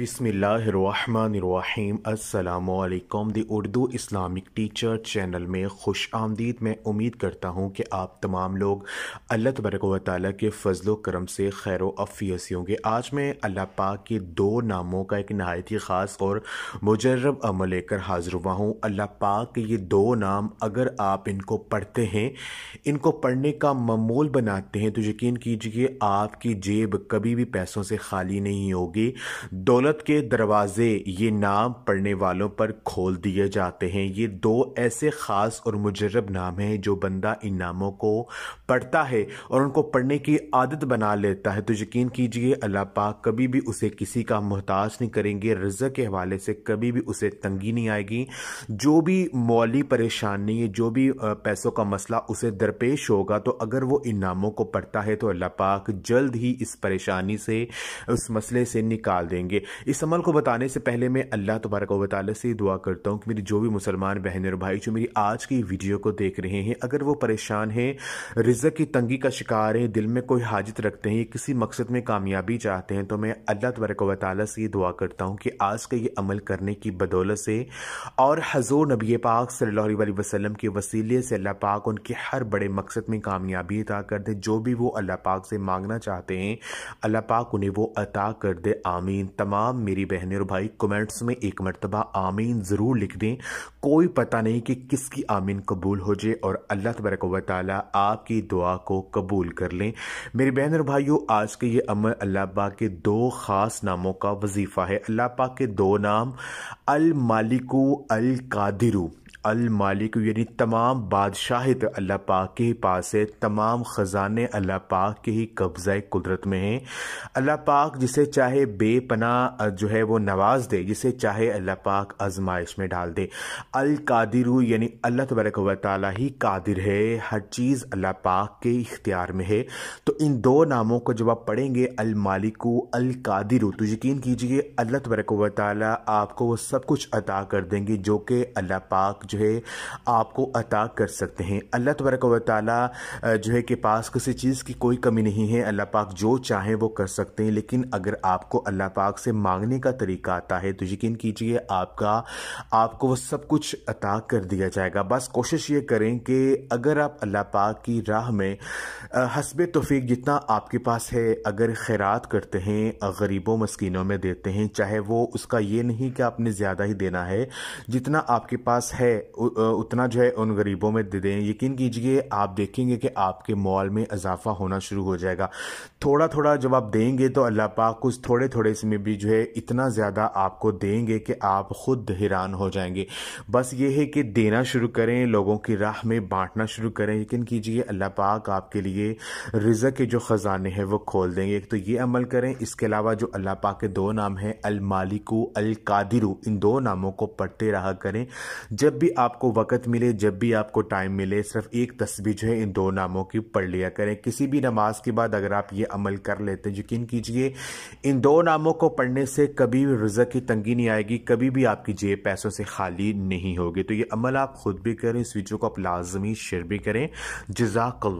बिसमीम् अल्लाम दी Urdu Islamic teacher channel में खुश आमदीद मैं उम्मीद करता हूँ कि आप तमाम लोग अल्लाह तबरक व के फ़जल करम से खैर अफियस होंगे आज मैं अल्लाह पाक के दो नामों का एक नहायत ही ख़ास और मुजरब अमल लेकर हाजिर हुआ हूँ अल्लाह पाक के ये दो नाम अगर आप इनको पढ़ते हैं इनको पढ़ने का ममूल बनाते हैं तो यकीन कीजिए आपकी जेब कभी भी पैसों से खाली नहीं होगी दोनों दौलत के दरवाजे ये नाम पढ़ने वालों पर खोल दिए जाते हैं ये दो ऐसे ख़ास और मुजरब नाम हैं जो बंदा इन नामों को पढ़ता है और उनको पढ़ने की आदत बना लेता है तो यकीन कीजिए अल्लाह पाक कभी भी उसे किसी का मोहताज नहीं करेंगे रज़ा के हवाले से कभी भी उसे तंगी नहीं आएगी जो भी मौली परेशानी जो भी पैसों का मसला उसे दरपेश होगा तो अगर वो इन नामों को पढ़ता है तो अल्लाह पाक जल्द ही इस परेशानी से उस मसले से निकाल देंगे इस अमल को बताने से पहले मैं अल्लाह तबारक वाली से दुआ करता हूँ कि मेरी जो भी मुसलमान बहन और भाई जो मेरी आज की वीडियो को देख रहे हैं अगर वो परेशान हैं रिजक की तंगी का शिकार हैं दिल में कोई हाजत रखते हैं किसी मकसद में कामयाबी चाहते हैं तो मैं अल्लाह तबारक वाली से दुआ करता हूँ कि आज का ये अमल करने की बदौलत से और हजूर नबी पाक सल्ला वसलम के वसीले से अल्लाह पाक उनके हर बड़े मकसद में कामयाबी अता कर दे जो भी वो अल्लाह पाक से मांगना चाहते हैं अल्लाह पाक उन्हें वो अता कर दे आमीन तमाम तमाम मेरी बहनें और भाई कमेंट्स में एक मरतबा आमीन ज़रूर लिख दें कोई पता नहीं कि किसकी आमीन कबूल हो जाए और अल्लाह तबरक व आपकी दुआ को कबूल कर लें मेरी बहन और भाइयों आज के ये अमर अल्लाह पा के दो ख़ास नामों का वजीफ़ा है अल्लाह पा के दो नाम अल मालिकू अल कादिरू अल मालिक यानी तमाम बादशाहत अल्लाह पाक के ही पास है तमाम ख़जाने अल्लाह पाक के ही कब्ज़ कुदरत में हैं अल्लाह पाक जिसे चाहे बेपना जो है वो नवाज दे जिसे चाहे अल्लाह पाक आजमाइश में डाल दे अल कादिर यानी अल्लाह तबरक व ताली ही कादिर है हर चीज़ अल्लाह पाक के इख्तियार में है तो इन दो नामों को जब आप पढ़ेंगे अल मालिको अल कादिर तो यकीन कीजिए अल्लाह तबरक व ताली आपको वो सब कुछ अदा कर देंगे जो कि अल्लाह पाक जो है आपको अता कर सकते हैं अल्लाह तबरक व जो है के पास किसी चीज़ की कोई कमी नहीं है अल्लाह पाक जो चाहें वो कर सकते हैं लेकिन अगर आपको अल्लाह पाक से मांगने का तरीका आता है तो यकीन कीजिए आपका आपको वह सब कुछ अता कर दिया जाएगा बस कोशिश ये करें कि अगर आप अल्लाह पाक की राह में हसब तोफ़ी जितना आपके पास है अगर खैरात करते हैं गरीबों मस्किनों में देते हैं चाहे वो उसका ये नहीं कि आपने ज़्यादा ही देना है जितना आपके पास है उतना जो है उन गरीबों में दे दें यकीन कीजिए आप देखेंगे कि आपके मॉल में इजाफा होना शुरू हो जाएगा थोड़ा थोड़ा जब आप देंगे तो अल्लाह पाक कुछ थोड़े थोड़े इसमें भी जो है इतना ज़्यादा आपको देंगे कि आप खुद हैरान हो जाएंगे बस ये है कि देना शुरू करें लोगों की राह में बांटना शुरू करें यकीन कीजिए अल्लाह पाक आपके लिए रज़ा के जो ख़जाने हैं वो खोल देंगे तो ये अमल करें इसके अलावा जो अल्लाह पाक के दो नाम हैं अलमालिकू अलकादिरू इन दो नामों को पढ़ते रहा करें जब भी आपको वक़्त मिले जब भी आपको टाइम मिले सिर्फ एक तस्वीर जो है इन दो नामों की पढ़ लिया करें किसी भी नमाज के बाद अगर आप ये अमल कर लेते हैं यकीन कीजिए इन दो नामों को पढ़ने से कभी भी रज़क की तंगी नहीं आएगी कभी भी आपकी जेब पैसों से खाली नहीं होगी तो ये अमल आप खुद भी करें इस वीडियो को आप लाजमी शेयर भी करें जजाक